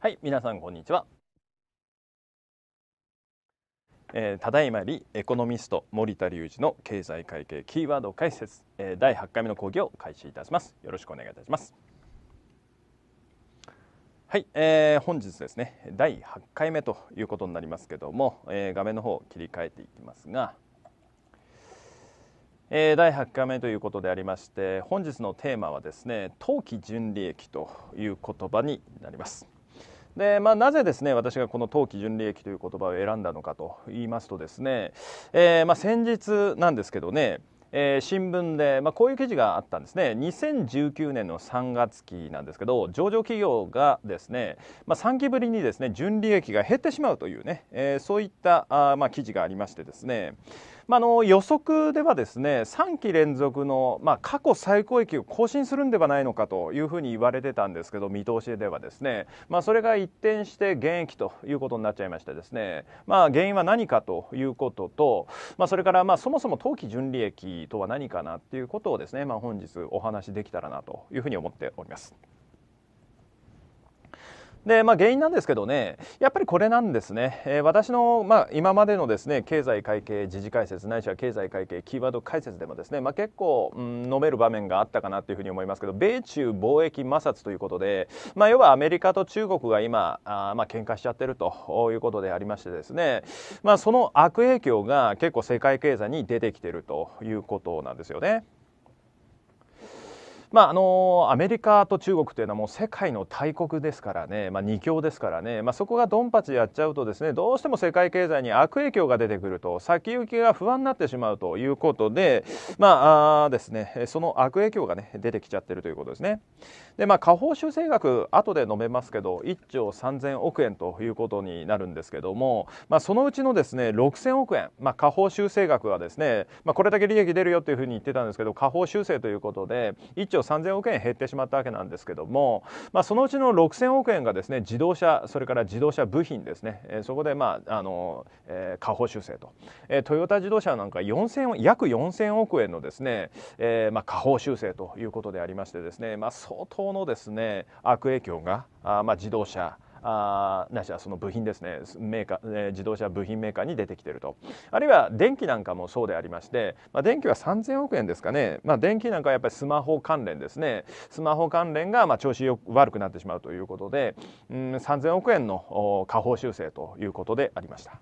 はい、皆さんこんにちは。えー、ただいまよりエコノミスト森田隆二の経済会計キーワード解説、えー、第8回目の講義を開始いたします。よろしくお願いいたします。はい、えー、本日ですね第8回目ということになりますけども、えー、画面の方を切り替えていきますが、え第8回目ということでありまして本日のテーマはですね当期純利益という言葉になります。でまあ、なぜですね私がこの当期純利益という言葉を選んだのかと言いますとですね、えー、まあ、先日なんですけどねえー、新聞で、まあ、こういう記事があったんですね2019年の3月期なんですけど上場企業がですね、まあ、3期ぶりにですね純利益が減ってしまうというね、えー、そういったあ、まあ、記事がありましてですねまあ、の予測ではですね3期連続の、まあ、過去最高益を更新するんではないのかというふうに言われてたんですけど見通しではですね、まあ、それが一転して減益ということになっちゃいましてですね、まあ、原因は何かということと、まあ、それからまあそもそも当期純利益とは何かなということをですね、まあ、本日お話しできたらなというふうに思っております。で、まあ、原因なんですけどね、やっぱりこれなんですね、えー、私の、まあ、今までのですね経済会計、時事解説、ないしは経済会計、キーワード解説でもですね、まあ、結構、うん、述べる場面があったかなというふうに思いますけど、米中貿易摩擦ということで、まあ、要はアメリカと中国が今、あまあ喧嘩しちゃってるということでありましてですね、まあ、その悪影響が結構、世界経済に出てきてるということなんですよね。まあ、あのアメリカと中国というのはもう世界の大国ですからね、まあ、2強ですからね、まあ、そこがドンパチやっちゃうとですねどうしても世界経済に悪影響が出てくると先行きが不安になってしまうということで、まあ、ですねその悪影響が、ね、出てきちゃってるということですね。でまあ、下方修正額後で述べますけど1兆3000億円ということになるんですけども、まあ、そのうちのですね6000億円、まあ、下方修正額はですね、まあ、これだけ利益出るよというふうに言ってたんですけど下方修正ということで1兆3000億円減ってしまったわけなんですけども、まあ、そのうちの6000億円がですね自動車それから自動車部品ですね、えー、そこでまああの、えー、下方修正と、えー、トヨタ自動車なんか4000約4000億円のですね、えー、まあ下方修正ということでありましてですね、まあ、相当のですね悪影響があまあ自動車あなしはその部品ですねメーカー、えー、自動車部品メーカーに出てきてるとあるいは電気なんかもそうでありまして、まあ、電気は3000億円ですかね、まあ、電気なんかはやっぱりスマホ関連ですねスマホ関連がまあ調子よ悪くなってしまうということで、うん、3000億円の下方修正ということでありました。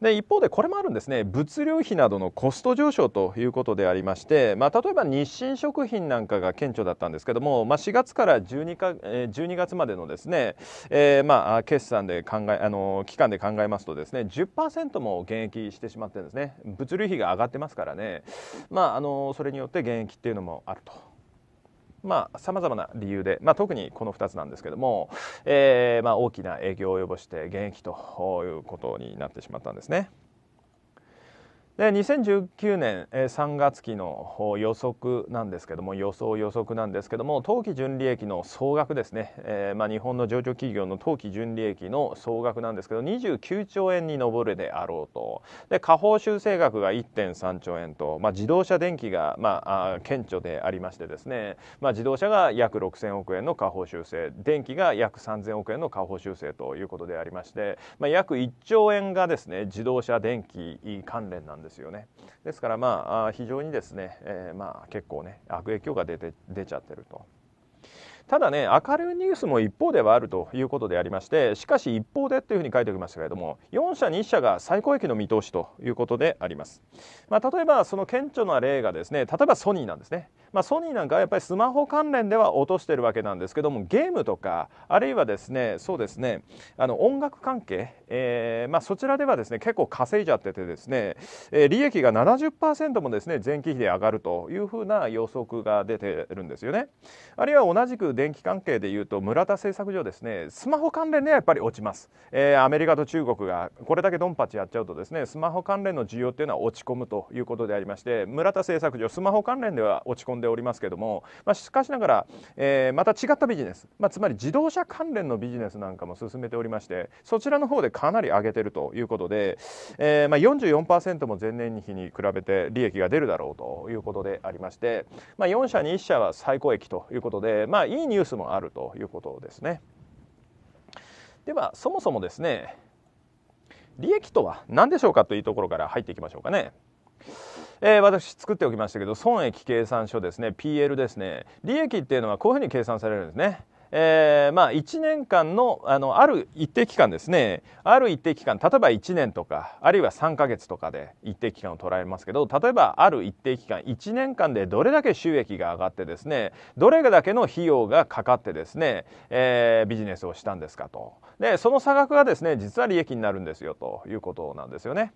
で一方でこれもあるんですね物流費などのコスト上昇ということでありまして、まあ、例えば日清食品なんかが顕著だったんですけども、まあ、4月から 12, か12月までのですね、えー、まあ決算で考えあの期間で考えますとですね10%も減益してしまってですね物流費が上がってますからね、まあ、あのそれによって減益っていうのもあると。まあ、まな理由で、まあ、特にこの2つなんですけども、えー、まあ、大きな影響を及ぼして現役ということになってしまったんですね。で2019年3月期の予測なんですけども予想予測なんですけども当期純利益の総額ですね、えー、まあ、日本の上場企業の当期純利益の総額なんですけど29兆円に上るであろうとで下方修正額が1.3兆円と、まあ、自動車電気が、まあ、あ顕著でありましてですね、まあ、自動車が約6000億円の下方修正電気が約3000億円の下方修正ということでありまして、ま約1兆円がですね自動車電気関連なんですですよねですからまあ非常にですね、えー、まあ結構ね悪影響が出て出ちゃってると。ただね明るいニュースも一方ではあるということでありましてしかし一方でというふうに書いておきましたけれども4社2社が最高益の見通しということであります、まあ、例えばその顕著な例がですね例えばソニーなんですねまあ、ソニーなんかはやっぱりスマホ関連では落としてるわけなんですけどもゲームとかあるいはですねそうですねあの音楽関係、えー、まあ、そちらではですね結構稼いじゃっててですね、えー、利益が70%もですね前期比で上がるというふうな予測が出てるんですよね。あるいは同じく電気関係でいうと村田製作所ですねスマホ関連ではやっぱり落ちます、えー、アメリカと中国がこれだけドンパチやっちゃうとですねスマホ関連の需要っていうのは落ち込むということでありまして村田製作所スマホ関連では落ち込んでおりますけども、まあ、しかしながら、えー、また違ったビジネス、まあ、つまり自動車関連のビジネスなんかも進めておりましてそちらの方でかなり上げてるということで、えー、まあ44%も前年比に比べて利益が出るだろうということでありまして、まあ、4社に1社は最高益ということで、まあ、いいニュースもあるということですね。ではそもそもですね利益とは何でしょうかというところから入っていきましょうかね。えー、私作っておきましたけど損益計算書ですね PL ですね利益っていうのはこういうふうに計算されるんですねえー、まあ1年間のあのある一定期間ですねある一定期間例えば1年とかあるいは3か月とかで一定期間を捉えますけど例えばある一定期間1年間でどれだけ収益が上がってですねどれだけの費用がかかってですね、えー、ビジネスをしたんですかとでその差額がですね実は利益になるんですよということなんですよね。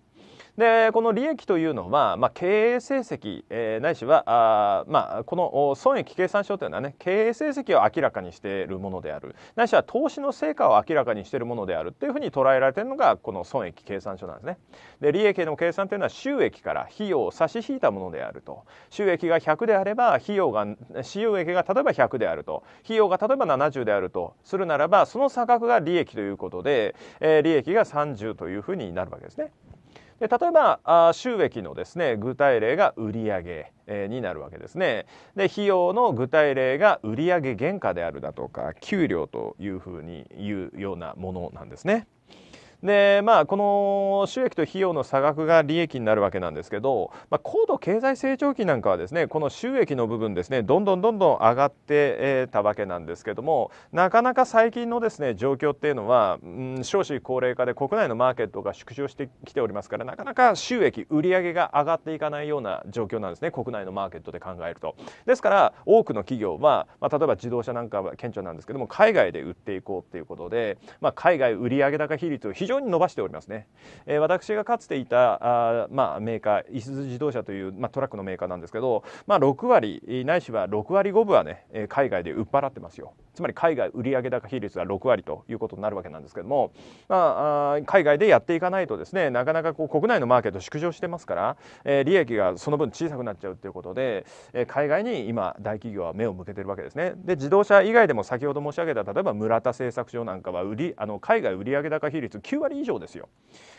でこの利益というのは、まあ、経営成績、えー、ないしはあ、まあ、この損益計算書というのはね経営成績を明らかにしてるものであるないしは投資の成果を明らかにしているものであるというふうに捉えられているのがこの損益計算書なんですねで利益の計算というのは収益から費用を差し引いたものであると収益が100であれば費用が収益が例えば100であると費用が例えば70であるとするならばその差額が利益ということで、えー、利益が30というふうになるわけですねで例えば収益のですね具体例が売上になるわけですねで費用の具体例が売上原価であるだとか給料というふうにいうようなものなんですね。でまあこの収益と費用の差額が利益になるわけなんですけど、まあ、高度経済成長期なんかはですねこの収益の部分ですねどんどんどんどん上がってたわけなんですけどもなかなか最近のですね状況っていうのは、うん、少子高齢化で国内のマーケットが縮小してきておりますからなかなか収益売上が上がっていかないような状況なんですね国内のマーケットで考えると。ですから多くの企業は、まあ、例えば自動車なんかは顕著なんですけども海外で売っていこうっていうことで、まあ、海外売上高比率を非常に伸ばしておりますね、えー、私がかつていたあ、まあ、メーカーいすゞ自動車という、まあ、トラックのメーカーなんですけど、まあ、6割ないしは6割5分はね海外で売っ払ってますよつまり海外売上高比率が6割ということになるわけなんですけども、まあ、海外でやっていかないとですねなかなかこう国内のマーケット縮小してますから、えー、利益がその分小さくなっちゃうということで、えー、海外に今大企業は目を向けてるわけですね。で自動車以外でも先ほど申し上げた例えば村田製作所なんかは売りあの海外売上高比率9 9割以上ですよ。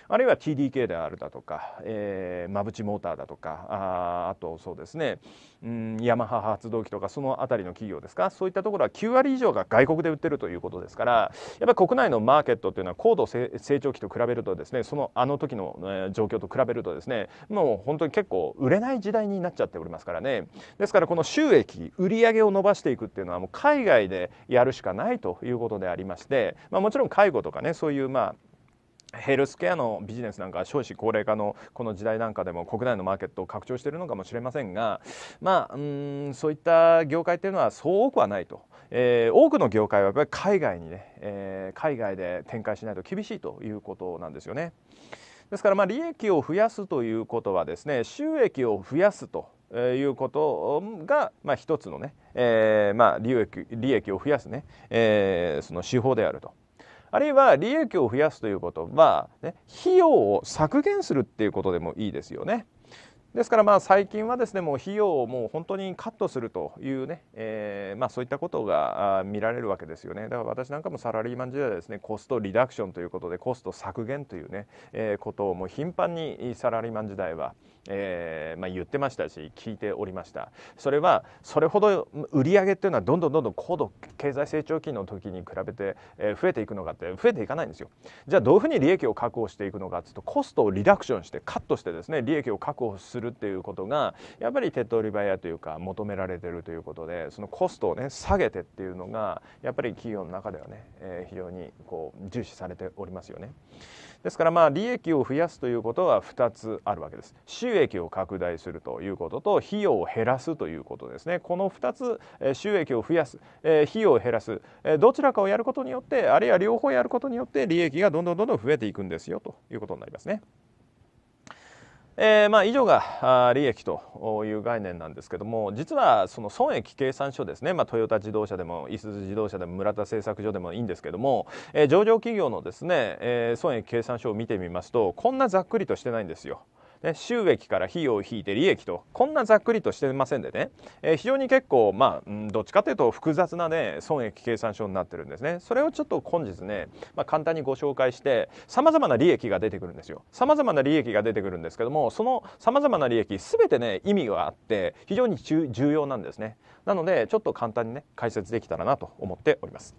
あるいは TDK であるだとか、えー、マブチモーターだとかああとそうですね、うん、ヤマハ発動機とかその辺りの企業ですかそういったところは9割以上が外国で売ってるということですからやっぱり国内のマーケットというのは高度成長期と比べるとですねそのあの時の、えー、状況と比べるとですねもう本当に結構売れない時代になっちゃっておりますからねですからこの収益売上を伸ばしていくっていうのはもう海外でやるしかないということでありまして、まあ、もちろん介護とかねそういうまあヘルスケアのビジネスなんか少子高齢化のこの時代なんかでも国内のマーケットを拡張しているのかもしれませんが、まあ、うんそういった業界というのはそう多くはないと。えー、多くの業界はやっぱり海外にね、えー、海外で展開しないと厳しいということなんですよね。ですからまあ利益を増やすということはですね収益を増やすということが、まあ、一つのね、えー、まあ利益利益を増やすね、えー、その手法であると。あるいは利益を増やすということは、ね、費用を削減するっていうことでもいいですよね。ですからまあ最近はですねもう費用をもう本当にカットするというね、えー、まあそういったことが見られるわけですよねだから私なんかもサラリーマン時代はですねコストリダクションということでコスト削減というね、えー、ことをもう頻繁にサラリーマン時代はえー、まあ、言ってましたし聞いておりましたそれはそれほど売り上げっていうのはどんどんどんどん高度経済成長期の時に比べて、え増えていくのかって増えていかないんですよじゃあどういうふうに利益を確保していくのかっていうとコストをリダクションしてカットしてですね利益を確保するっていうことがやっぱり手っ取り早というか求められてるということでそのコストをね下げてっていうのがやっぱり企業の中ではね、えー、非常にこう重視されておりますよね。ですからまあ利益を増やすということは2つあるわけです収益を拡大するということと費用を減らすということですねこの2つ収益を増やす費用を減らすどちらかをやることによってあるいは両方やることによって利益がどんどんどんどん増えていくんですよということになりますね。えーまあ、以上が利益という概念なんですけども実はその損益計算書ですね、まあ、トヨタ自動車でもいすゞ自動車でも村田製作所でもいいんですけども、えー、上場企業のですね、えー、損益計算書を見てみますとこんなざっくりとしてないんですよ。ね、収益から費用を引いて利益とこんなざっくりとしてませんでね、えー、非常に結構まあ、ん、どっちかというと複雑なね損益計算書になってるんですねそれをちょっと本日ね、まあ、簡単にご紹介してさまざまな利益が出てくるんですよさまざまな利益が出てくるんですけどもそのさまざまな利益全てね意味があって非常に重要なんですねなのでちょっと簡単にね解説できたらなと思っております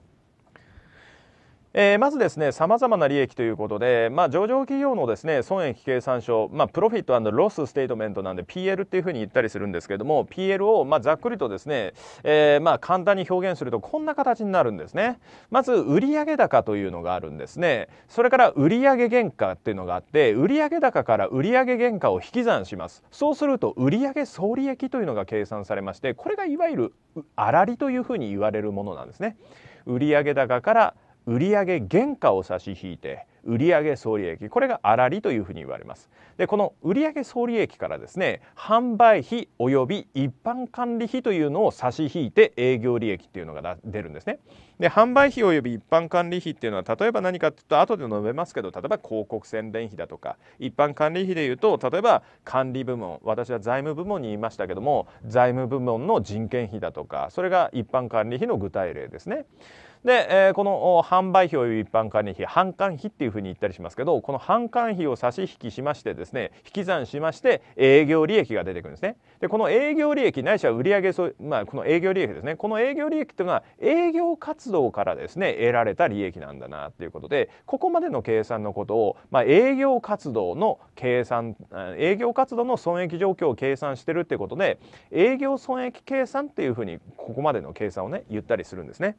えー、まずですね、様々な利益ということで、まあ、上場企業のですね、損益計算書、まあ、プロフィットロスステートメントなんで PL っていうふうに言ったりするんですけども、PL をまあざっくりとですね、えー、まあ簡単に表現するとこんな形になるんですね。まず、売上高というのがあるんですね。それから売上原価っていうのがあって、売上高から売上原価を引き算します。そうすると、売上総利益というのが計算されまして、これがいわゆる粗利というふうに言われるものなんですね。売上高から売上原価を差し引いて売上総利益これが粗利というふうに言われますでこの売上総利益からですね販売費及び一般管理費というのを差し引いて営業利益っていうのが出るんですねで販売費及び一般管理費っていうのは例えば何かっていうと後で述べますけど例えば広告宣伝費だとか一般管理費でいうと例えば管理部門私は財務部門に言いましたけども財務部門の人件費だとかそれが一般管理費の具体例ですねで、えー、この販売費び一般管理費販管費っていうふうに言ったりしますけどこの販管費を差し引きしましてですね引き算しまして営業利益が出てくるんですねでこの営業利益ないしは売上げ、まあ、この営業利益ですねこの営業利益っていうのは営業活動からですね得られた利益なんだなっていうことでここまでの計算のことを、まあ、営業活動の計算営業活動の損益状況を計算してるっていうことで営業損益計算っていうふうにここまでの計算をね言ったりするんですね。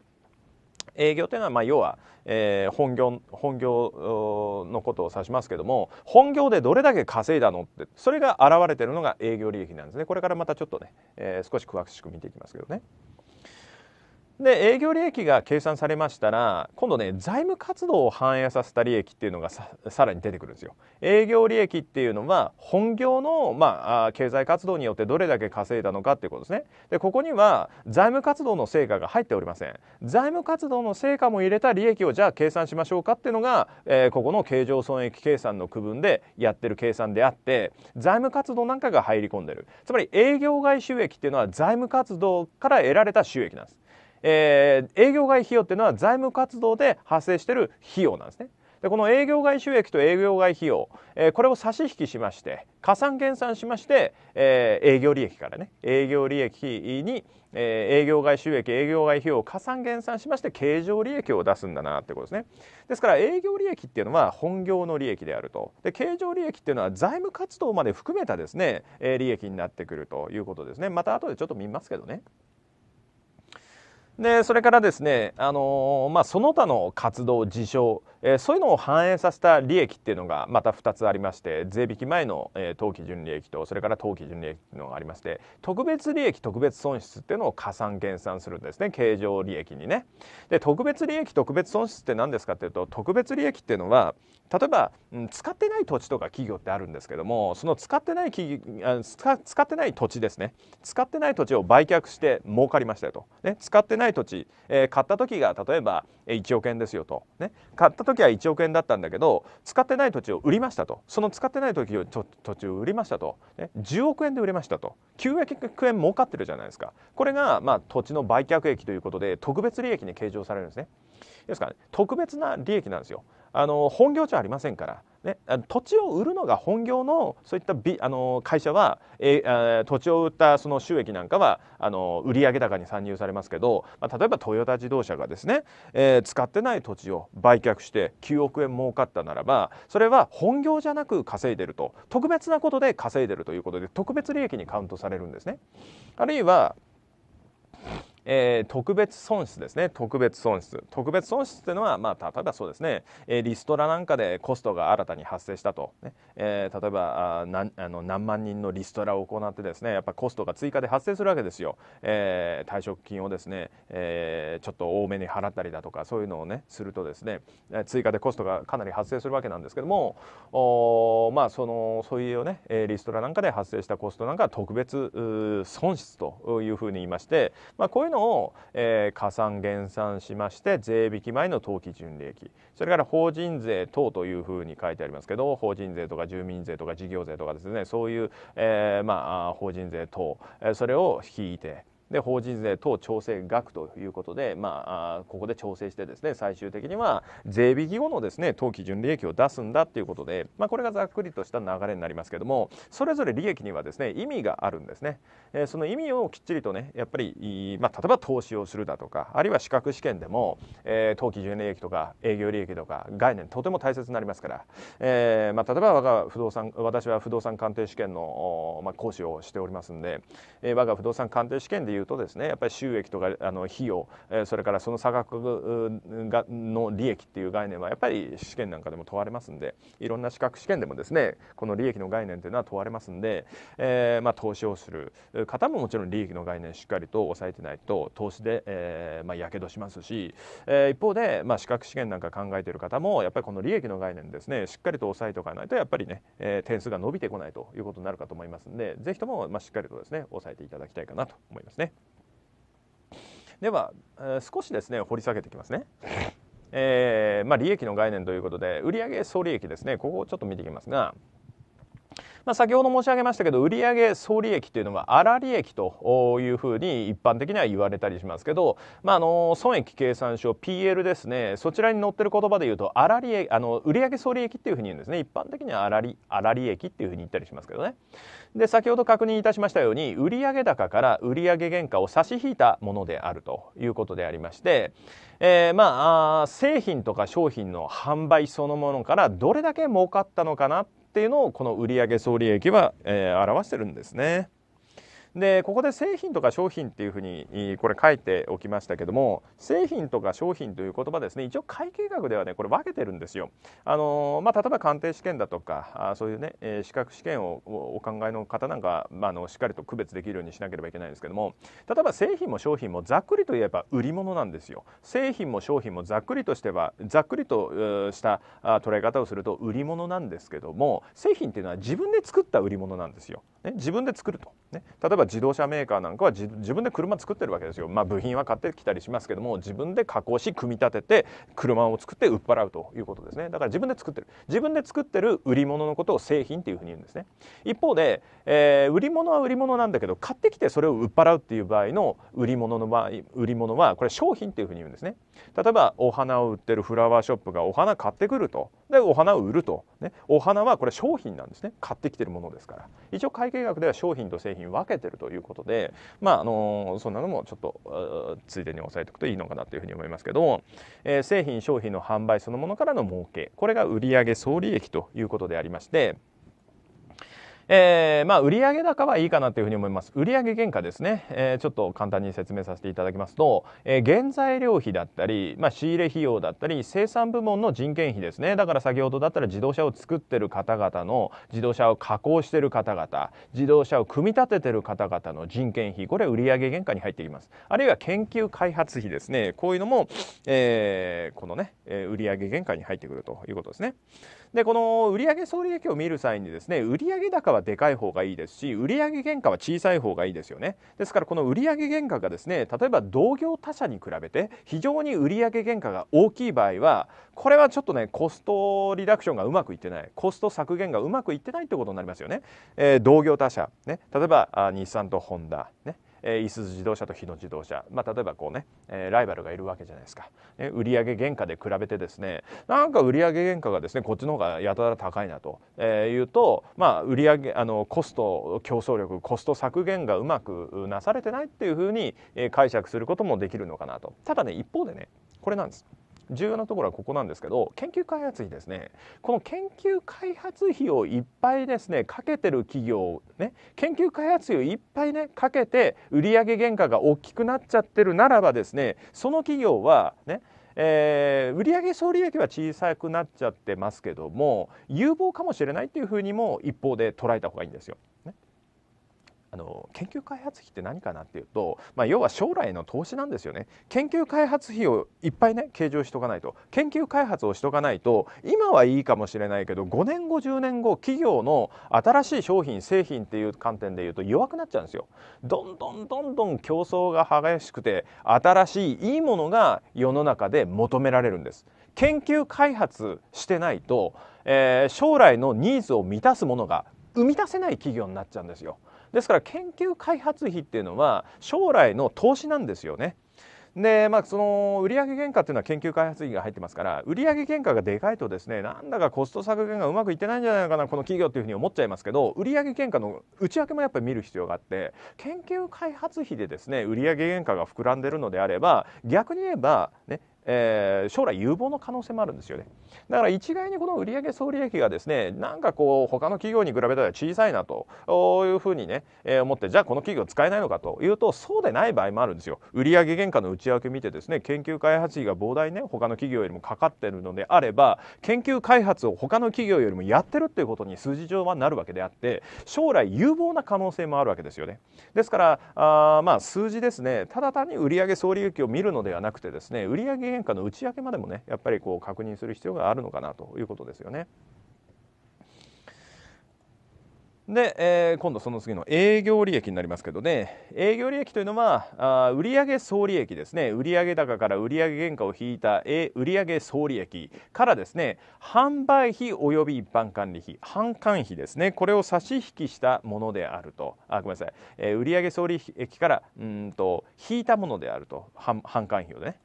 営業というのはまあ要は、えー、本業本業のことを指しますけども本業でどれだけ稼いだのってそれが現れてるのが営業利益なんですねこれからまたちょっとね、えー、少し詳しく見ていきますけどね。で営業利益が計算されましたら今度ね財務活動を反映させた利益っていうのがさらに出てくるんですよ。営業利益っていうのは本業の、まあ、経済活動によってどれだけ稼いだのかっていうことですね。でここには財務活動の成果が入っておりません。財務活動の成果も入れた利益をじゃあ計算しましょうかっていうのが、えー、ここの経常損益計算の区分でやってる計算であって財務活動なんかが入り込んでるつまり営業外収益っていうのは財務活動から得られた収益なんです。えー、営業外費用っていうのは財務活動で発生してる費用なんですね。でこの営業外収益と営業外費用、えー、これを差し引きしまして加算減算しまして、えー、営業利益からね営業利益に、えー、営業外収益営業外費用を加算減算しまして経常利益を出すんだなってことですねですから営業利益っていうのは本業の利益であるとで経常利益っていうのは財務活動まで含めたですね、え利益になってくるということですねまた後でちょっと見ますけどね。でそれからですね、あのまあ、その他の活動事象えー、そういうのを反映させた利益っていうのがまた2つありまして税引き前の、えー、当期純利益とそれから当期純利益のがありまして特別利益特別損失っていうのを加算減算するんですね経常利益にね。で特別利益特別損失って何ですかっていうと特別利益っていうのは例えば、うん、使ってない土地とか企業ってあるんですけどもその使ってない企業使使ってない土地ですね使ってない土地を売却して儲かりましたよと、ね、使ってない土地、えー、買った時が例えば1億円ですよと、ね、買った時は1億円だったんだけど使ってない土地を売りましたとその使ってない時を土地を売りましたと、ね、10億円で売れましたと9億円儲かってるじゃないですかこれがまあ土地の売却益ということで特別利益に計上されるんですねですから、ね、特別な利益なんですよあの本業じゃありませんからね、土地を売るのが本業のそういったあの会社は、えー、土地を売ったその収益なんかはあの売上高に参入されますけど、まあ、例えばトヨタ自動車がですね、えー、使ってない土地を売却して9億円儲かったならばそれは本業じゃなく稼いでると特別なことで稼いでるということで特別利益にカウントされるんですね。あるいはえー、特別損失ですね特別損失特別損失っていうのは、まあ、例えばそうですね、えー、リストラなんかでコストが新たに発生したと、ねえー、例えばあなあの何万人のリストラを行ってですねやっぱコストが追加で発生するわけですよ、えー、退職金をですね、えー、ちょっと多めに払ったりだとかそういうのをねするとですね追加でコストがかなり発生するわけなんですけどもおまあそのそういうねリストラなんかで発生したコストなんかは特別損失というふうに言いまして、まあ、こういうののえー、加算減算しまして税引き前の当期純利益それから法人税等というふうに書いてありますけど法人税とか住民税とか事業税とかですねそういう、えー、まあ、法人税等、えそれを引いてで法人税等調整額ということで、まあ、ここで調整してですね最終的には税引き後のですね当期純利益を出すんだということで、まあ、これがざっくりとした流れになりますけどもそれぞれ利益にはですね意味があるんですね、えー、その意味をきっちりとねやっぱり、まあ、例えば投資をするだとかあるいは資格試験でも、えー、当期純利益とか営業利益とか概念とても大切になりますから、えーまあ、例えば我が不動産私は不動産鑑定試験の、まあ、講師をしておりますんで、えー、我が不動産鑑定試験でうとですねやっぱり収益とかあの費用、えそれからその差額がの利益っていう概念はやっぱり試験なんかでも問われますんでいろんな資格試験でもですねこの利益の概念というのは問われますんで、えー、まあ、投資をする方ももちろん利益の概念しっかりと抑えてないと投資で、えまやけどしますし、えー、一方で、まあ、資格試験なんか考えてる方もやっぱりこの利益の概念ですねしっかりと抑えておかないとやっぱりね、え点数が伸びてこないということになるかと思いますんで是非とも、ましっかりとですね抑えていただきたいかなと思いますね。では、えー、少しですね掘り下げていきますね。えーまあ、利益の概念ということで売上総利益ですねここをちょっと見ていきますが、まあ、先ほど申し上げましたけど売上総利益というのは粗利益というふうに一般的には言われたりしますけど、まあ、あの損益計算書 PL ですねそちらに載ってる言葉で言うと粗利益あの売上総利益っていうふうに言うんですね一般的には粗利粗利益っていうふうに言ったりしますけどね。で先ほど確認いたしましたように売上高から売上原価を差し引いたものであるということでありまして、えー、まあ製品とか商品の販売そのものからどれだけ儲かったのかなっていうのをこの売上総利益は、えー、表してるんですね。でここで製品とか商品っていうふうにこれ書いておきましたけども製品とか商品という言葉ですね一応会計学ではねこれ分けてるんですよ。あのまあ、例えば鑑定試験だとかあそういうね、え資格試験をお考えの方なんか、まああのしっかりと区別できるようにしなければいけないんですけども例えば製品も商品もざっくりといえば売り物なんですよ。製品も商品もざっくりとしてはざっくりとした捉え方をすると売り物なんですけども製品っていうのは自分で作った売り物なんですよ。ね、自分で作ると、ね、例えば自動車メーカーなんかは自分で車作ってるわけですよ、まあ、部品は買ってきたりしますけども自分で加工し組み立てて車を作って売っ払うということですねだから自分で作ってる自分で作ってる売り物のことを製品っていうふうに言うんですね一方で、えー、売り物は売り物なんだけど買ってきてそれを売っ払うっていう場合の売り物の場合売り物はこれ商品っていうふうに言うんですね例えばお花を売ってるフラワーショップがお花買ってくるとでお花を売ると、ね、お花はこれ商品なんですね買ってきてるものですから一応会計学では商品と製品分けてるということでまああのー、そんなのもちょっとついでに押さえておくといいのかなというふうに思いますけども、えー、製品商品の販売そのものからの儲けこれが売上総利益ということでありましてえー、まあ、売上高はいいかなというふうに思います。売上原価ですね。えー、ちょっと簡単に説明させていただきますと、えー、原材料費だったり、まあ、仕入れ費用だったり、生産部門の人件費ですね。だから先ほどだったら自動車を作ってる方々の、自動車を加工してる方々、自動車を組み立ててる方々の人件費、これ売上原価に入ってきます。あるいは研究開発費ですね。こういうのも、えー、このね、売上原価に入ってくるということですね。でこの売上総利益を見る際にですね売上高はでかい方がいいですし売上原価は小さい方がいいですよねですからこの売上原価がですね例えば同業他社に比べて非常に売上原価が大きい場合はこれはちょっとねコストリダクションがうまくいってないコスト削減がうまくいってないってことになりますよね、えー、同業他社ね例えば日産とホンダねえいすゞ自動車と日野自動車、まあ、例えばこうね、えライバルがいるわけじゃないですか、ね、売上原価で比べてですねなんか売上原価がですねこっちの方がやたら高いなと、えいうと、まあ、売上あのコスト競争力コスト削減がうまくなされてないっていうふうに解釈することもできるのかなとただね一方でねこれなんです。重要なところはここなんですけど研究開発費ですねこの研究開発費をいっぱいですねかけてる企業ね研究開発費をいっぱいねかけて売上原価が大きくなっちゃってるならばですねその企業はねえー、売上総利益は小さくなっちゃってますけども有望かもしれないっていうふうにも一方で捉えた方がいいんですよ。ねあの研究開発費って何かなっていうと、まあ、要は将来の投資なんですよね研究開発費をいっぱいね計上しとかないと研究開発をしとかないと今はいいかもしれないけど5年後10年後企業の新しい商品製品っていう観点でいうと弱くなっちゃうんですよどんどんどんどん競争が激しくて新しいいいものが世の中で求められるんです研究開発してないと、えー、将来のニーズを満たすものが生み出せない企業になっちゃうんですよですから研究開発費っていうのは将来の投資なんですよね。でまあ、その売上原価っていうのは研究開発費が入ってますから売上原価がでかいとですねなんだかコスト削減がうまくいってないんじゃないかなこの企業っていうふうに思っちゃいますけど売上原価の内訳もやっぱり見る必要があって研究開発費でですね売上原価が膨らんでるのであれば逆に言えば、ね、えー、将来有望の可能性もあるんですよねだから一概にこの売上総利益がですねなんかこう他の企業に比べたら小さいなというふうにね、えー、思ってじゃあこの企業使えないのかというとそうでない場合もあるんですよ売上原価の内訳見てですね研究開発費が膨大ね他の企業よりもかかってるのであれば研究開発を他の企業よりもやってるっていうことに数字上はなるわけであって将来有望な可能性もあるわけですよねですからあまあ数字ですねただ単に売上総利益を見るのではなくてですね売上変化の内訳までもねやっぱりこう確認する必要があるのかなということですよね。で、えー、今度その次の営業利益になりますけどね営業利益というのはあ売上総利益ですね売上高から売上原価を引いた、A、売上総利益からですね販売費及び一般管理費販管費ですねこれを差し引きしたものであるとあごめんなさい、えー、売上総利益からうんと引いたものであると販管費をね。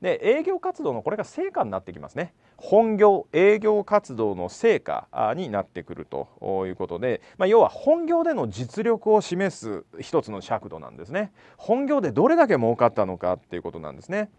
で営業活動のこれが成果になってきますね本業営業活動の成果になってくるということで、まあ、要は本業での実力を示す一つの尺度なんですね本業でどれだけ儲かったのかっていうことなんですね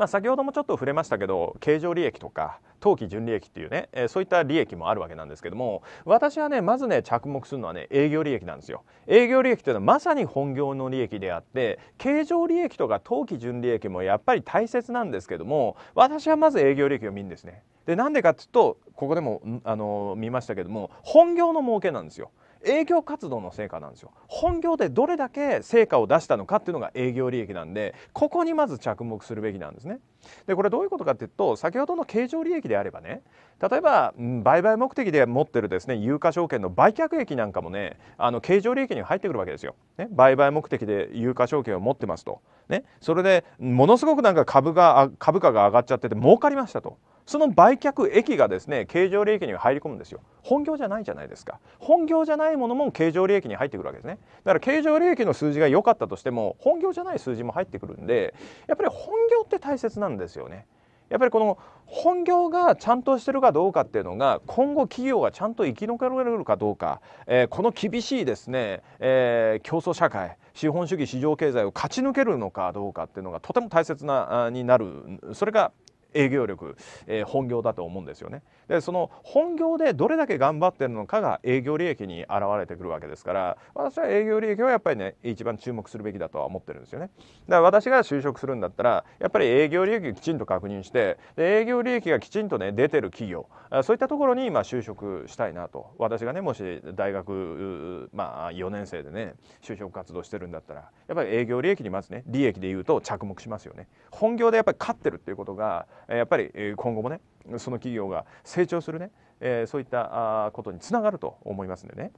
まあ、先ほどもちょっと触れましたけど経常利益とか当期純利益っていうね、えー、そういった利益もあるわけなんですけども私はねまずね着目するのはね営業利益なんですよ営業利益っていうのはまさに本業の利益であって経常利益とか当期純利益もやっぱり大切なんですけども私はまず営業利益を見るんですねでなんでかっていうとここでもあの見ましたけども本業の儲けなんですよ営業活動の成果なんですよ本業でどれだけ成果を出したのかっていうのが営業利益なんでここにまず着目するべきなんですねでこれどういうことかっていうと先ほどの経常利益であればね例えば、うん、売買目的で持ってるですね有価証券の売却益なんかもねあの経常利益に入ってくるわけですよ、ね、売買目的で有価証券を持ってますと、ね、それでものすごくなんか株が株価が上がっちゃってて儲かりましたとその売却益がですね経常利益に入り込むんですよ本業じゃないじゃないですか本業じゃないものも経常利益に入ってくるわけですねだから経常利益の数字が良かったとしても本業じゃない数字も入ってくるんでやっぱり本業って大切なんですよねやっぱりこの本業がちゃんとしてるかどうかっていうのが今後企業がちゃんと生き残れるかどうか、えー、この厳しいですね、えー、競争社会資本主義市場経済を勝ち抜けるのかどうかっていうのがとても大切なあになるそれが営業力、えー、本業だと思うんですよねでその本業でどれだけ頑張ってるのかが営業利益に現れてくるわけですから私は営業利益はやっぱりね一番注目するべきだとは思ってるんですよねだから私が就職するんだったらやっぱり営業利益きちんと確認してで営業利益がきちんとね出てる企業そういったところに今就職したいなと私がねもし大学まあ4年生でね就職活動してるんだったらやっぱり営業利益にまずね利益で言うと着目しますよね本業でやっぱり勝ってるっていうことがやっぱり今後もねその企業が成長するね、えそういったことにつながると思いますんでね。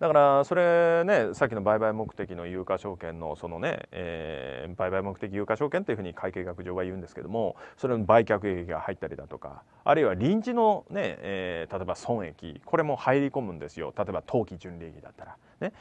だからそれねさっきの売買目的の有価証券のそのね、えー、売買目的有価証券というふうに会計学上は言うんですけどもそれの売却益が入ったりだとかあるいは臨時のね、えー、例えば損益これも入り込むんですよ例えば当期純利益だったら、ね、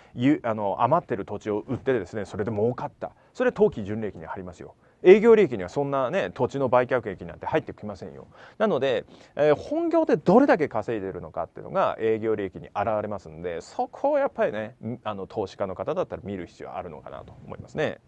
あの余ってる土地を売ってですねそれで儲かったそれ当期純利益に入りますよ。営業利益にはそんなね土地の売却益なんて入ってきませんよなので、えー、本業でどれだけ稼いでるのかっていうのが営業利益に現れますんでそこをやっぱりねあの投資家の方だったら見る必要あるのかなと思いますね。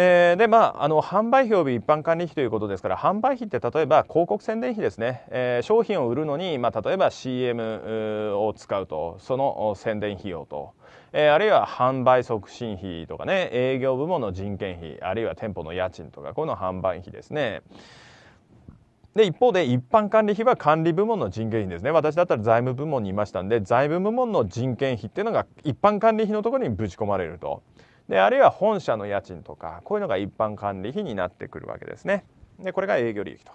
えー、でまああの販売費及び一般管理費ということですから販売費って例えば広告宣伝費ですね、えー、商品を売るのに、まあ、例えば CM を使うとその宣伝費用と。えー、あるいは販売促進費とかね営業部門の人件費あるいは店舗の家賃とかこの販売費ですね。で一方で一般管理費は管理部門の人件費ですね私だったら財務部門にいましたんで財務部門の人件費っていうのが一般管理費のところにぶち込まれると。であるいは本社の家賃とかこういうのが一般管理費になってくるわけですね。でこれが営業利益と。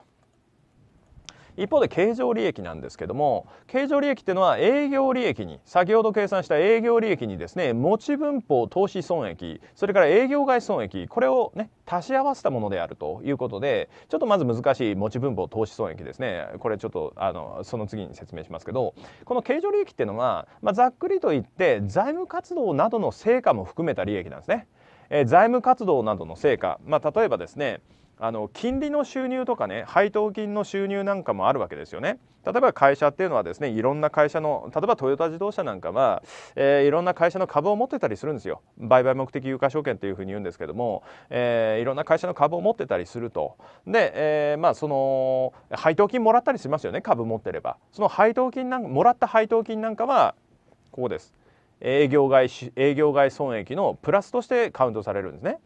一方で経常利益なんですけども経常利益っていうのは営業利益に先ほど計算した営業利益にですね持ち分法投資損益それから営業外損益これをね足し合わせたものであるということでちょっとまず難しい持ち分法投資損益ですねこれちょっとあのその次に説明しますけどこの経常利益っていうのは、まあ、ざっくりと言って財務活動などの成果も含めた利益なんですね。えー、財務活動などの成果、まあ、例えばですねあの金利の収入とかね配当金の収入なんかもあるわけですよね。例えば会社っていうのはですねいろんな会社の例えばトヨタ自動車なんかは、えー、いろんな会社の株を持ってたりするんですよ売買目的有価証券というふうに言うんですけども、えー、いろんな会社の株を持ってたりするとで、えー、まあその配当金もらったりしますよね株持ってればその配当金なんもらった配当金なんかはここです営業外営業外損益のプラスとしてカウントされるんですね。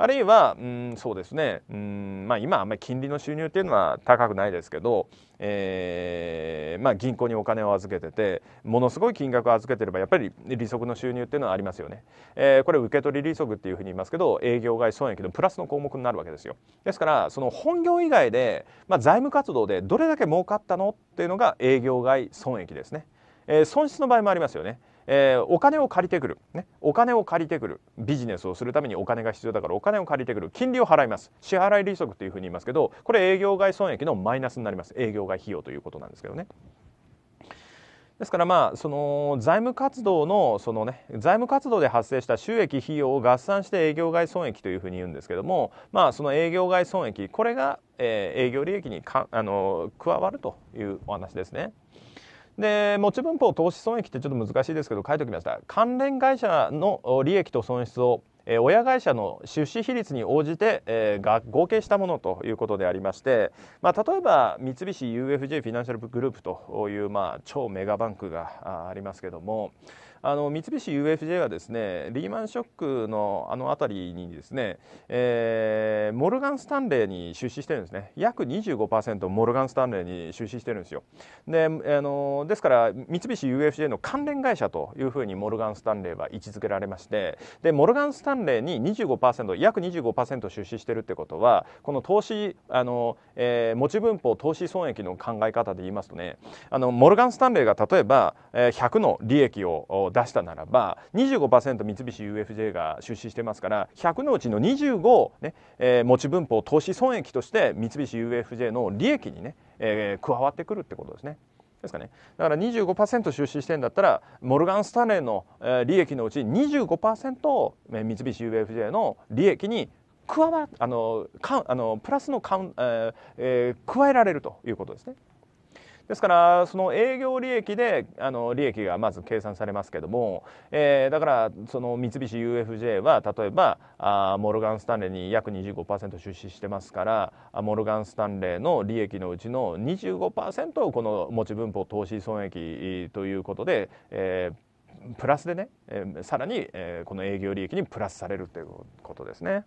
あるいは、うん、そうですね、うんまあ、今あんまり金利の収入っていうのは高くないですけど、えーまあ、銀行にお金を預けててものすごい金額を預けてればやっぱり利息の収入っていうのはありますよね、えー、これ受取利息っていうふうに言いますけど営業外損益のプラスの項目になるわけですよですからその本業以外で、まあ、財務活動でどれだけ儲かったのっていうのが営業外損益ですね、えー、損失の場合もありますよねえー、お金を借りてくる、ね、お金を借りてくるビジネスをするためにお金が必要だからお金を借りてくる金利を払います支払い利息というふうに言いますけどこれ営業外損益のマイナスになります営業外費用ということなんですけどね。ですからまあその財務活動のそのね財務活動で発生した収益費用を合算して営業外損益というふうに言うんですけどもまあその営業外損益これが、え営業利益にかあの加わるというお話ですね。で持ち分法投資損益ってちょっと難しいですけど書いておきました関連会社の利益と損失を親会社の出資比率に応じて、えー、合計したものということでありまして、まあ、例えば三菱 UFJ フィナンシャルグループという、まあ、超メガバンクがありますけども、あの三菱 UFJ はですねリーマンショックのあの辺りにですね、えー、モルガン・スタンレーに出資してるんですね約25%モルガン・スタンレーに出資してるんですよであのですから三菱 UFJ の関連会社というふうにモルガン・スタンレーは位置づけられましてでモルガン・スタンレーに25%約25%出資してるってことはこの投資あの、えー、持ち分法投資損益の考え方で言いますとねあのモルガン・スタンレーが例えば、え100の利益を出したならば25%三菱 UFJ が出資してますから100のうちの25をね、ねえー、持ち分法投資損益として三菱 UFJ の利益にね、えー、加わってくるってことですね。ですかね、だから25%出資してんだったらモルガン・スタネーの利益のうち25%を三菱 UFJ の利益に加わあのかあのプラスのカウン、えー、加えられるということですね。ですから、その営業利益であの利益がまず計算されますけども、えー、だから、その三菱 UFJ は例えばあモルガン・スタンレーに約25%出資してますからモルガン・スタンレーの利益のうちの25%をこの持ち分法投資損益ということで、えー、プラスでね、えー、さらに、えー、この営業利益にプラスされるということですね。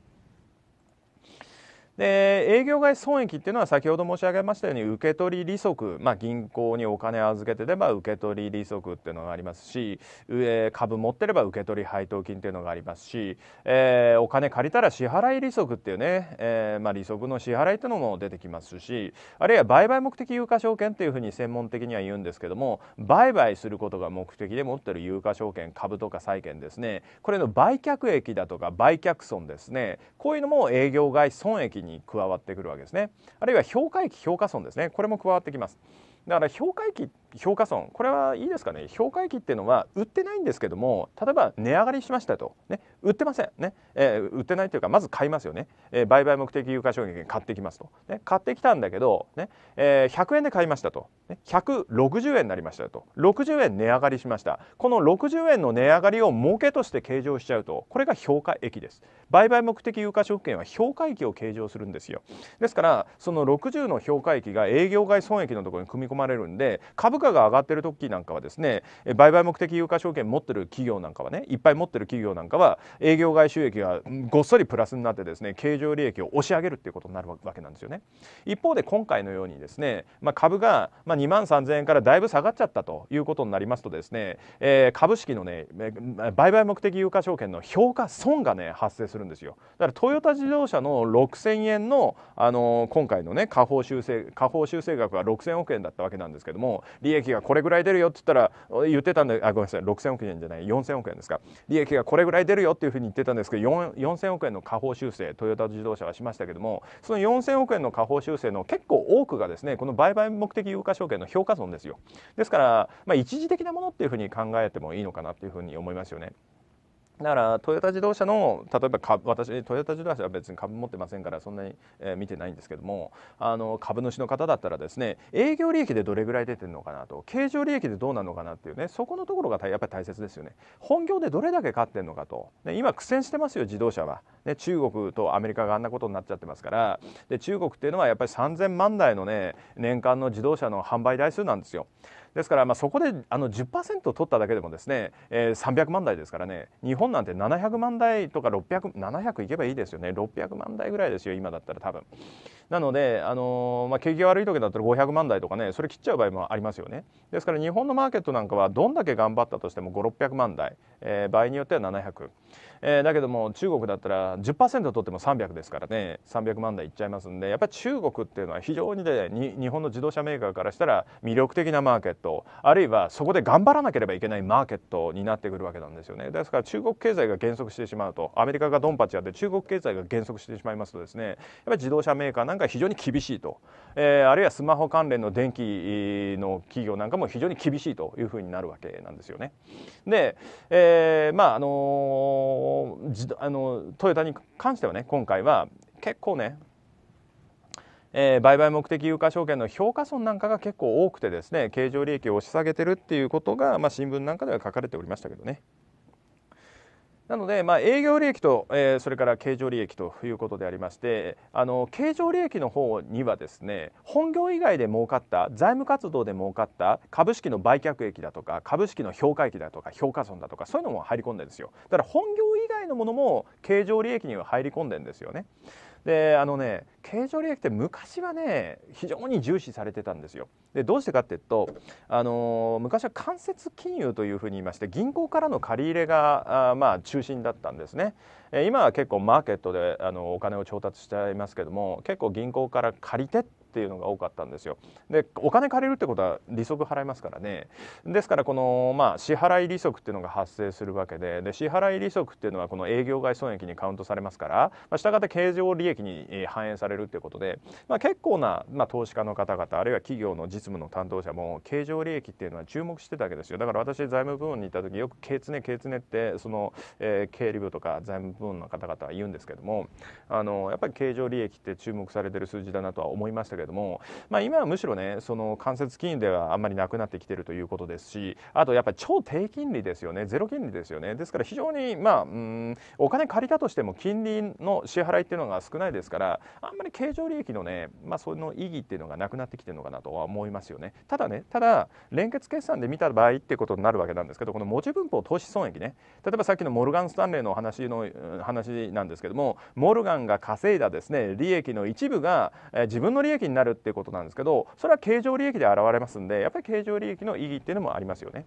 で営業外損益っていうのは先ほど申し上げましたように受取利息、まあ、銀行にお金預けてれば受取利息っていうのがありますし、え株持ってれば受取配当金っていうのがありますし、えー、お金借りたら支払い利息っていうね、えーまあ、利息の支払いっていうのも出てきますしあるいは売買目的有価証券っていうふうに専門的には言うんですけども売買することが目的で持ってる有価証券株とか債券ですねこれの売却益だとか売却損ですねこういうのも営業外損益にに加わってくるわけですねあるいは評価益評価損ですねこれも加わってきますだから評価益っ評価損これはいいですかね評価益っていうのは売ってないんですけども例えば値上がりしましたと、ね、売ってませんね、えー、売ってないというかまず買いますよね、えー、売買目的有価証券買ってきますと、ね、買ってきたんだけど、ねえー、100円で買いましたと、ね、160円になりましたと60円値上がりしましたこの60円の値上がりを儲けとして計上しちゃうとこれが評価益です売買目的有価証券は評価益を計上するんですよですからその60の評価益が営業外損益のところに組み込まれるんで株価が上がってる時なんかはですね売買目的有価証券持ってる企業なんかはねいっぱい持ってる企業なんかは営業外収益がごっそりプラスになってですね経常利益を押し上げるっていうことになるわけなんですよね一方で今回のようにですね、まあ、株が2万3000円からだいぶ下がっちゃったということになりますとですね、えー、株式のね売買目的有価証券の評価損がね発生するんですよだからトヨタ自動車の6000円の、あのー、今回のね下方修正下方修正額は6000億円だったわけなんですけども利利益がこれぐらい出るよって言ったら言ってたんであごめんなさい6000億円じゃない4000億円ですか利益がこれぐらい出るよっていうふうに言ってたんですけど4000億円の下方修正トヨタ自動車はしましたけどもその4000億円の下方修正の結構多くがですねこの売買目的有価証券の評価損ですよですから、まあ、一時的なものっていうふうに考えてもいいのかなっていうふうに思いますよね。だからトヨタ自動車の例えば株私トヨタ自動車は別に株持ってませんからそんなに、えー、見てないんですけどもあの株主の方だったらですね営業利益でどれぐらい出てるのかなと経常利益でどうなのかなっていうねそこのところがやっぱり大切ですよね本業でどれだけ勝ってるのかと、ね、今苦戦してますよ自動車は、ね、中国とアメリカがあんなことになっちゃってますからで中国っていうのはやっぱり3000万台のね年間の自動車の販売台数なんですよ。ですからまあそこであの10%取っただけでもですね、えー、300万台ですからね日本なんて700万台とか600700いけばいいですよね600万台ぐらいですよ今だったら多分。なので、あのー、まあ、景気が悪い時だったら500万台とかねそれ切っちゃう場合もありますよねですから日本のマーケットなんかはどんだけ頑張ったとしても5600万台、えー、場合によっては700えー、だけども中国だったら10%取っても300ですからね300万台いっちゃいますんでやっぱり中国っていうのは非常にね日本の自動車メーカーからしたら魅力的なマーケットあるいはそこで頑張らなければいけないマーケットになってくるわけなんですよねですから中国経済が減速してしまうとアメリカがドンパチやって中国経済が減速してしまいますとですねやっぱり自動車メーカーなんか非常に厳しいと、えー、あるいはスマホ関連の電気の企業なんかも非常に厳しいというふうになるわけなんですよね。で、えー、まああのーあのトヨタに関してはね今回は結構ね、えー、売買目的有価証券の評価損なんかが結構多くてですね経常利益を押し下げてるっていうことが、まあ、新聞なんかでは書かれておりましたけどね。なので、まあ、営業利益と、えー、それから経常利益ということでありましてあの経常利益の方にはですね本業以外で儲かった財務活動で儲かった株式の売却益だとか株式の評価益だとか評価損だとかそういうのも入り込んでるんですよだから本業外のものも経常利益には入り込んでんですよね。であのね経常利益って昔はね非常に重視されてたんですよ。でどうしてかっていうと、あのー、昔は間接金融というふうに言いまして銀行からの借り入れがあまあ中心だったんですね。え今は結構マーケットであのお金を調達しちゃいますけども結構銀行から借りてっっていうのが多かったんですよでお金借りるってことは利息払いますからねですからこの、まあ、支払い利息っていうのが発生するわけでで支払い利息っていうのはこの営業外損益にカウントされますから、まあ、したがって経常利益に反映されるっていうことで、まあ、結構な、まあ、投資家の方々あるいは企業の実務の担当者も経常利益っていうのは注目してたわけですよだから私財務部門にいた時よく「経つね経つね」ってその、えー、経理部とか財務部門の方々は言うんですけどもあのやっぱり経常利益って注目されてる数字だなとは思いましたけどれども、まあ、今はむしろねその間接金利ではあんまりなくなってきてるということですしあとやっぱり超低金利ですよねゼロ金利ですよねですから非常に、まあ、うんお金借りたとしても金利の支払いっていうのが少ないですからあんまり経常利益のね、まあ、その意義っていうのがなくなってきてるのかなとは思いますよねただねただ連結決算で見た場合ってことになるわけなんですけどこの持ち分法投資損益ね例えばさっきのモルガン・スタンレーの話の話なんですけどもモルガンが稼いだですね利益の一部がえ自分の利益にになるっていうことなんですけどそれは経常利益で現れますんでやっぱり経常利益の意義っていうのもありますよね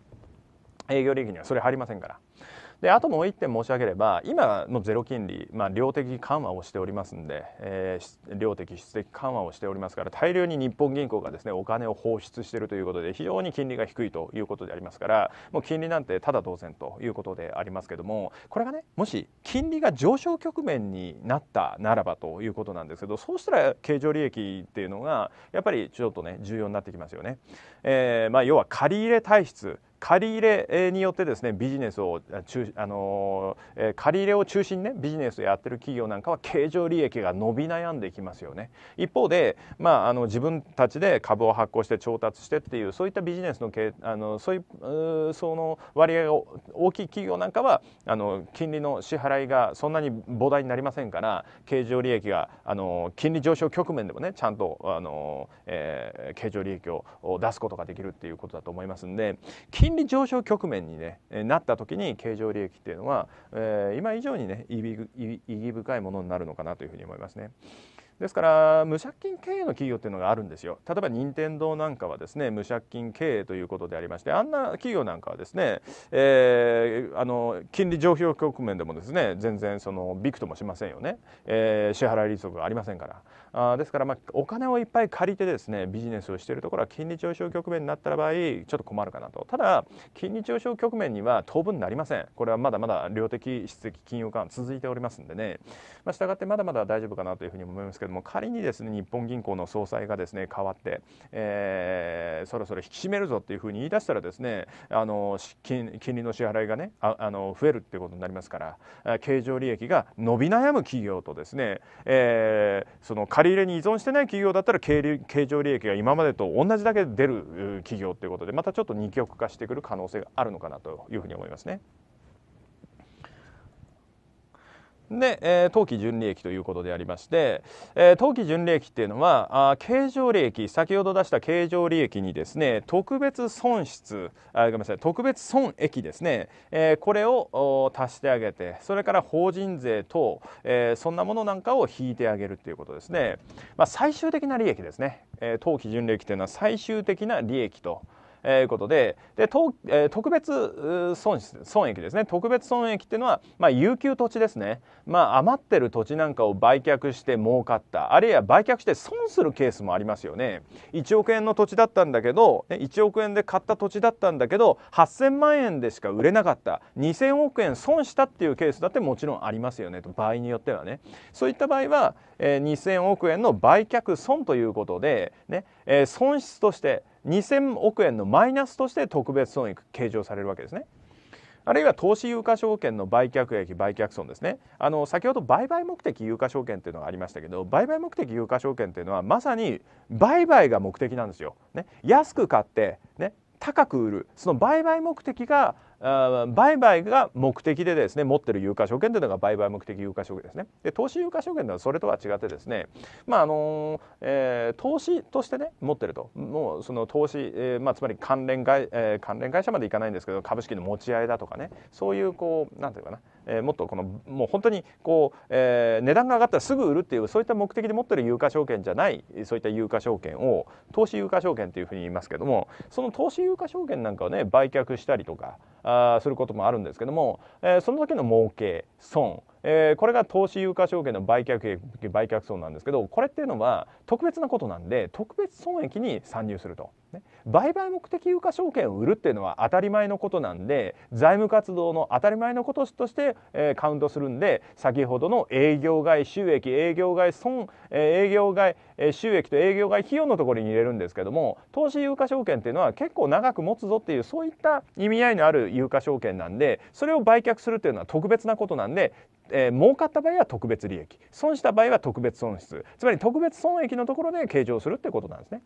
営業利益にはそれ入りませんからであともう1点申し上げれば今のゼロ金利、まあ、量的緩和をしておりますんで、えー、量的質的緩和をしておりますから大量に日本銀行がですねお金を放出しているということで非常に金利が低いということでありますからもう金利なんてただ当然ということでありますけどもこれがねもし金利が上昇局面になったならばということなんですけどそうしたら経常利益っていうのがやっぱりちょっとね重要になってきますよね。えーまあ、要は借入体質借り入れによってですねビジネスをあの、え借り入れを中心にねビジネスやってる企業なんかは経常利益が伸び悩んでいきますよね一方で、まあ、あの自分たちで株を発行して調達してっていうそういったビジネスのけあのそういうその割合が大きい企業なんかはあの金利の支払いがそんなに膨大になりませんから経常利益があの金利上昇局面でもねちゃんとあの、えー、経常利益を出すことができるっていうことだと思いますんで金金利上昇局面に、ね、なった時に経常利益っていうのは、えー、今以上にね意義意義深いものになるのかなというふうに思いますね。ですから無借金経営の企業っていうのがあるんですよ例えば任天堂なんかはですね無借金経営ということでありましてあんな企業なんかはですね、えー、あの金利上昇局面でもですね全然そのびくともしませんよね、えー、支払い利息がありませんからあですから、まあ、お金をいっぱい借りてですねビジネスをしているところは金利上昇局面になった場合ちょっと困るかなとただ金利上昇局面には当分なりませんこれはまだまだ量的質的金融緩和続いておりますんでね、まあ、したがってまだまだ大丈夫かなというふうに思いますけども仮にですね日本銀行の総裁がですね変わって、えー、そろそろ引き締めるぞというふうに言い出したらですねあの金金利の支払いがねああの増えるっていうことになりますから経常利益が伸び悩む企業とですね、えー、その借借り入れに依存してない企業だったら経常利益が今までと同じだけ出る企業ということでまたちょっと二極化してくる可能性があるのかなというふうに思いますね。で、えー、当期純利益ということでありまして、えー、当期純利益っていうのはあ経常利益先ほど出した経常利益にですね特別損失あごめんなさい特別損益ですね、えー、これを足してあげてそれから法人税等、えー、そんなものなんかを引いてあげるっていうことですね、まあ、最終的な利益ですね、えー、当期純利益というのは最終的な利益と。えいうことでで、え特別損損益ですね特別損益っていうのは、まあ、有給土地ですね、まあ、余ってる土地なんかを売却して儲かったあるいは売却して損するケースもありますよね1億円の土地だったんだけど1億円で買った土地だったんだけど8000万円でしか売れなかった2000億円損したっていうケースだってもちろんありますよねと場合によってはねそういった場合は、えー、2000億円の売却損ということで、ねえー、損失として2000億円のマイナスとして特別損益計上されるわけですね。あるいは投資有価証券の売却益売却損ですねあの先ほど売買目的有価証券っていうのがありましたけど売買目的有価証券っていうのはまさに売買が目的なんですよ。ね、安く買って、ね、高く売るその売買目的が売買が目的でですね持ってる有価証券というのが売買目的有価証券ですねで投資有価証券ではそれとは違ってですねまああの、えー、投資としてね持ってるともうその投資、えー、まあ、つまり関連会、えー、関連会社までいかないんですけど株式の持ち合いだとかねそういうこう何て言うかなえー、もっとこのもう本当にこう、えー、値段が上がったらすぐ売るっていうそういった目的で持ってる有価証券じゃないそういった有価証券を投資有価証券というふうに言いますけどもその投資有価証券なんかをね売却したりとかあすることもあるんですけども、えー、その時の儲け損えー、これが投資有価証券の売却益売却損なんですけどこれっていうのは特別なことなんで特別損益に参入すると。ね、売買目的有価証券を売るっていうのは当たり前のことなんで財務活動の当たり前のこととして、えー、カウントするんで先ほどの営業外収益営業外損、えー、営業外、え収益と営業外費用のところに入れるんですけども投資有価証券っていうのは結構長く持つぞっていうそういった意味合いのある有価証券なんでそれを売却するっていうのは特別なことなんで、えー、儲かった場合は特別利益損した場合は特別損失つまり特別損益のところで計上するってことなんですね。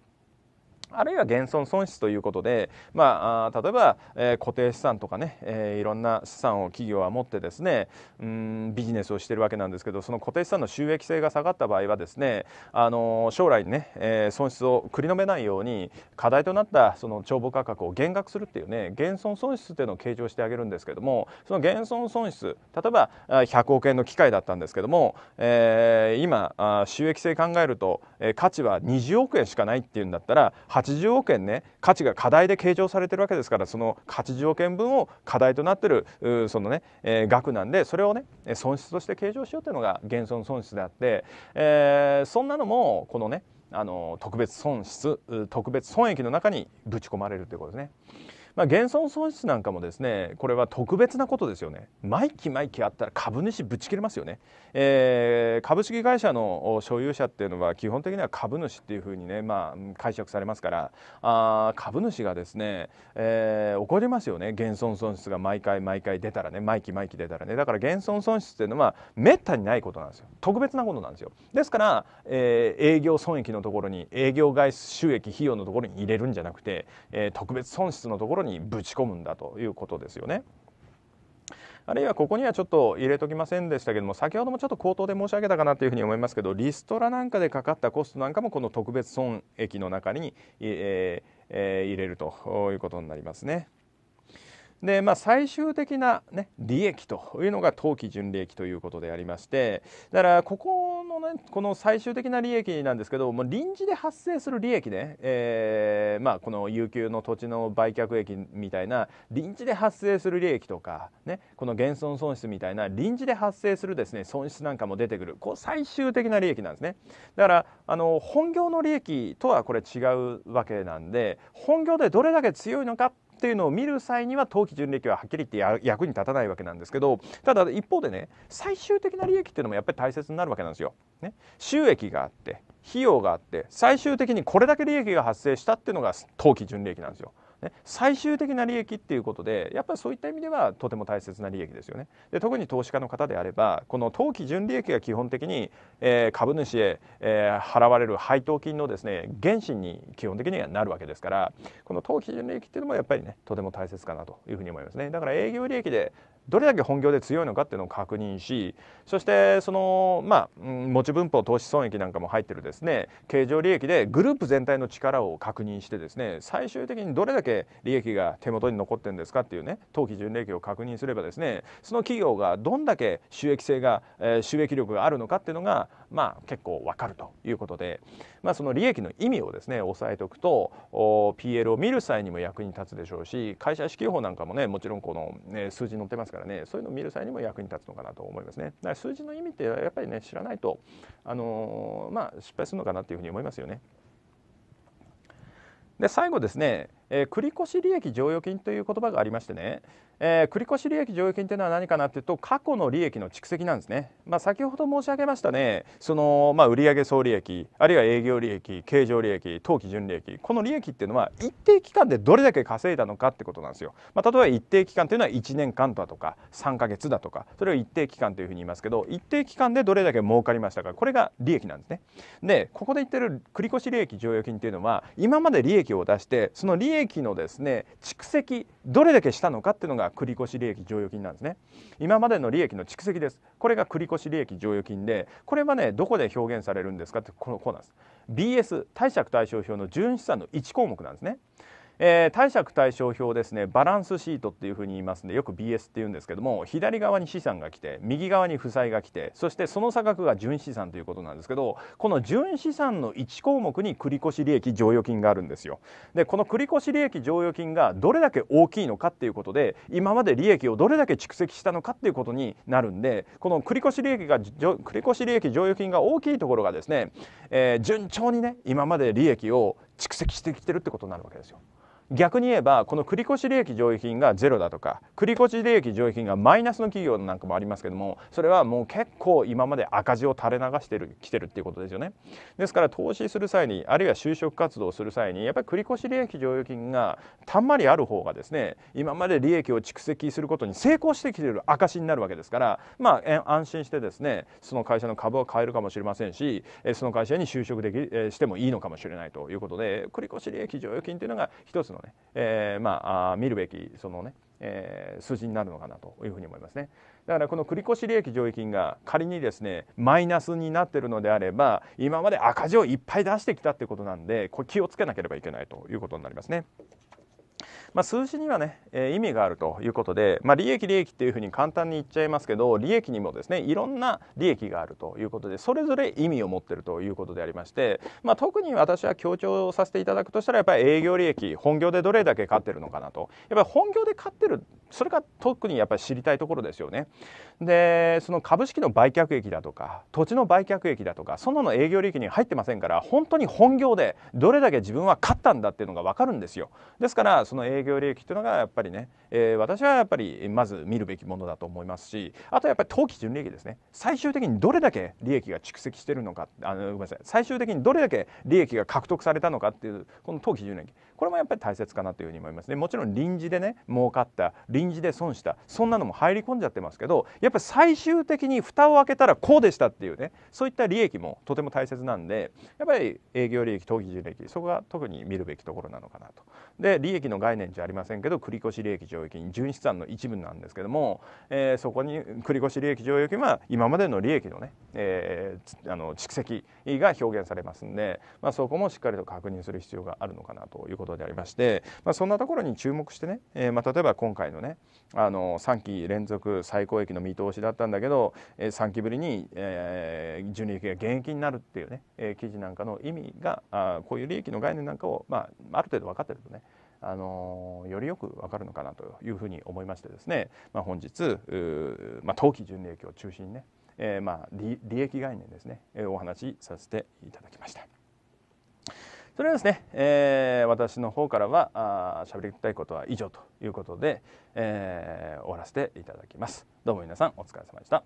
あるいは減損損失ということで、まあ、例えば、えー、固定資産とかね、えー、いろんな資産を企業は持ってですねうんビジネスをしてるわけなんですけどその固定資産の収益性が下がった場合はですね、あのー、将来ね、えー、損失を繰り延べないように課題となったその帳簿価格を減額するっていうね減損損失っていうのを計上してあげるんですけどもその減損損失例えば100億円の機械だったんですけども、えー、今収益性考えると、えー、価値は20億円しかないっていうんだったら80億円ね価値が課題で計上されてるわけですからその80億円分を課題となってるそのね、えー、額なんでそれをね損失として計上しようというのが現存損失であって、えー、そんなのもこのねあの特別損失特別損益の中にぶち込まれるということですね。まあ、減損損失なんかもですねこれは特別なことですよね毎期毎期あったら株主ぶち切れますよね、えー、株式会社の所有者っていうのは基本的には株主っていうふうにね、まあ、解釈されますからあ株主がですね、えー、怒りますよね減損損失が毎回毎回出たらね毎期毎期出たらねだから減損損失っていうのはめったにないことなんですよ特別なことなんですよですから、えー、営業損益のところに営業外収益費用のところに入れるんじゃなくて、えー、特別損失のところににぶち込むんだということですよね。あるいはここにはちょっと入れときませんでしたけども先ほどもちょっと口頭で申し上げたかなというふうに思いますけどリストラなんかでかかったコストなんかもこの特別損益の中に、えーえー、入れるということになりますね。でまあ、最終的な、ね、利益というのが当期純利益ということでありましてだからここの,、ね、この最終的な利益なんですけどもう臨時で発生する利益ね、えー、まあ、この有給の土地の売却益みたいな臨時で発生する利益とか、ね、この減損損失みたいな臨時で発生するです、ね、損失なんかも出てくるこう最終的な利益なんですねだからあの本業の利益とはこれ違うわけなんで本業でどれだけ強いのかっていうのを見る際には当期純利益ははっきり言って役に立たないわけなんですけどただ一方でね最終的な利益っていうのもやっぱり大切になるわけなんですよ。ね、収益があって費用があって最終的にこれだけ利益が発生したっていうのが当期純利益なんですよ。ね、最終的な利益っていうことでやっぱりそういった意味ではとても大切な利益ですよねで特に投資家の方であればこの当期純利益が基本的に、えー、株主へ、えー、払われる配当金のですね原資に基本的にはなるわけですからこの当期純利益っていうのもやっぱりねとても大切かなというふうに思いますねだから営業利益でどれだけ本業で強いのかっていうのを確認しそしてそのまあ持ち分法投資損益なんかも入ってるですね経常利益でグループ全体の力を確認してですね最終的にどれだけ利益が手元に残ってるんですかっていうね当期純利益を確認すればですねその企業がどんだけ収益性が、えー、収益力があるのかっていうのがまあ結構わかるということでまあ、その利益の意味をですね押さえておくと PL を見る際にも役に立つでしょうし会社支給法なんかもねもちろんこの、ね、数字載ってますからねそういうのを見る際にも役に立つのかなと思いますね。だから数字の意味ってやっぱりね知らないと、あのまあ、失敗するのかなというふうに思いますよね。で最後ですねえー、繰越利益剰余金という言葉がありましてね、えー、繰越利益剰余金というのは何かなというと過去の利益の蓄積なんですね、まあ、先ほど申し上げましたねその、まあ、売上総利益あるいは営業利益経常利益当期純利益この利益っていうのは一定期間でどれだけ稼いだのかってことなんですよ、まあ、例えば一定期間というのは1年間だとか3か月だとかそれを一定期間というふうに言いますけど一定期間でどれだけ儲かりましたかこれが利益なんですねでここで言ってる繰越利益剰余金っていうのは今まで利益を出してその利益益のですね蓄積どれだけしたのかっていうのが繰越利益剰余金なんですね今までの利益の蓄積ですこれが繰越利益剰余金でこれはねどこで表現されるんですかってこのこうなんです BS 貸借対照表の純資産の1項目なんですねえー、貸借対照表ですねバランスシートっていうふうに言いますんでよく BS っていうんですけども左側に資産が来て右側に負債が来てそしてその差額が純資産ということなんですけどこの純資産の1項目に繰越利益剰余金があるんですよでこの繰越利益剰余金がどれだけ大きいのかっていうことで今まで利益をどれだけ蓄積したのかっていうことになるんでこの繰越利益が繰越利益剰余金が大きいところがですね、えー、順調にね今まで利益を蓄積してきてるってことになるわけですよ。逆に言えばこの繰越利益上位品がゼロだとか繰越利益上位品がマイナスの企業なんかもありますけどもそれはもう結構今まで赤字を垂れ流してるきてるっていうことですよねですから投資する際にあるいは就職活動する際にやっぱり繰越利益剰余金がたんまりある方がですね今まで利益を蓄積することに成功してきている証になるわけですからまあ安心してですねその会社の株を買えるかもしれませんしその会社に就職できしてもいいのかもしれないということで繰越利益剰余金っていうのが一つのね、えー、まあ見るべきそのね、えー、数字になるのかなというふうに思いますね。だからこの繰越利益剰余金が仮にですねマイナスになってるのであれば今まで赤字をいっぱい出してきたってことなんでこれ気をつけなければいけないということになりますね。まあ、数字にはね、えー、意味があるということで、まあ、利益利益っていうふうに簡単に言っちゃいますけど利益にもですねいろんな利益があるということでそれぞれ意味を持ってるということでありまして、まあ、特に私は強調させていただくとしたらやっぱり営業利益本業でどれだけ勝ってるのかなとやっぱり本業で勝ってるそれが特にやっぱり知りたいところですよね。でその株式の売却益だとか土地の売却益だとかそのの営業利益に入ってませんから本当に本業でどれだけ自分は勝ったんだっていうのが分かるんですよ。ですからその営業利益というのがやっぱりね、えー、私はやっぱりまず見るべきものだと思いますしあとやっぱり当期純利益ですね最終的にどれだけ利益が蓄積してるのかあのごめんなさい最終的にどれだけ利益が獲得されたのかっていうこの当期純利益これもやっぱり大切かなというふうに思いますねもちろん臨時でね儲かった臨時で損したそんなのも入り込んじゃってますけどやっぱり最終的に蓋を開けたらこうでしたっていうねそういった利益もとても大切なんでやっぱり営業利益当期純利益そこが特に見るべきところなのかなと。で利益の概念じゃありませんけど繰越利益剰余金純資産の一部なんですけども、えー、そこに繰越利益剰余金は今までの利益のね、えー、あの蓄積が表現されますんで、まあ、そこもしっかりと確認する必要があるのかなということでありまして、まあ、そんなところに注目してね、えー、まあ、例えば今回のねあの3期連続最高益の見通しだったんだけど、え3期ぶりに、えー、純利益が減益になるっていうね、えー、記事なんかの意味があこういう利益の概念なんかを、まあ、ある程度分かってるとねあのよりよくわかるのかなというふうに思いましてですね、まあ、本日、まあ、当期純利益を中心にね、えー、まあ利益概念ですね、えー、お話しさせていただきました。それはですね、えー、私の方からはあべりたいことは以上ということで、えー、終わらせていただきます。どうも皆さんお疲れ様でした。